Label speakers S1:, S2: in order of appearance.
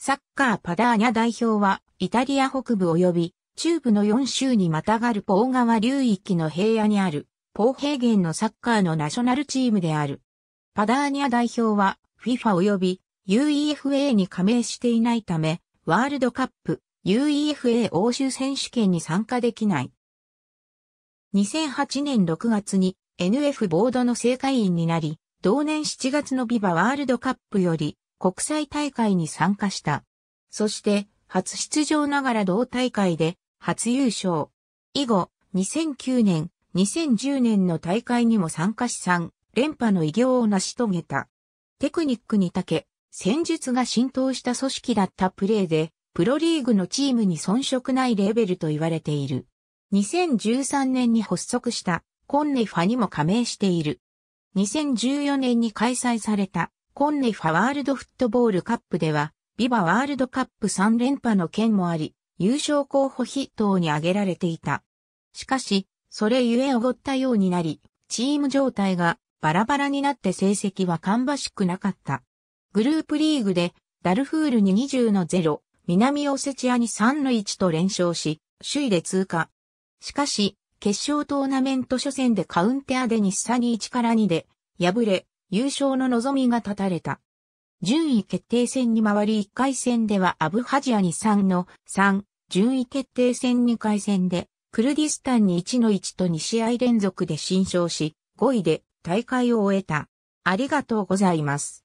S1: サッカーパダーニャ代表は、イタリア北部及び中
S2: 部の4州にまたがるポー川流域の平野にある、ポー平原のサッカーのナショナルチームである。パダーニャ代表は、FIFA 及び UEFA に加盟していないため、ワールドカップ、UEFA 欧州選手権に参加できない。2008年6月に NF ボードの正会員になり、同年7月のビバワールドカップより国際大会に参加した。そして、初出場ながら同大会で初優勝。以後、2009年、2010年の大会にも参加し3連覇の偉業を成し遂げた。テクニックに長け、戦術が浸透した組織だったプレーで、プロリーグのチームに遜色ないレベルと言われている。2013年に発足したコンネファにも加盟している。2014年に開催された今ネファワールドフットボールカップでは、ビバワールドカップ3連覇の件もあり、優勝候補筆頭に挙げられていた。しかし、それゆえおごったようになり、チーム状態がバラバラになって成績は芳しくなかった。グループリーグで、ダルフールに20の0、南オセチアに3の1と連勝し、首位で通過。しかし、決勝トーナメント初戦でカウンテアデニッサに1から2で、敗れ、優勝の望みが立たれた。順位決定戦に回り1回戦ではアブハジアに3の3、順位決定戦2回戦で、クルディスタンに1の1と2試合連続で新勝し、5位で
S1: 大会を終えた。ありがとうございます。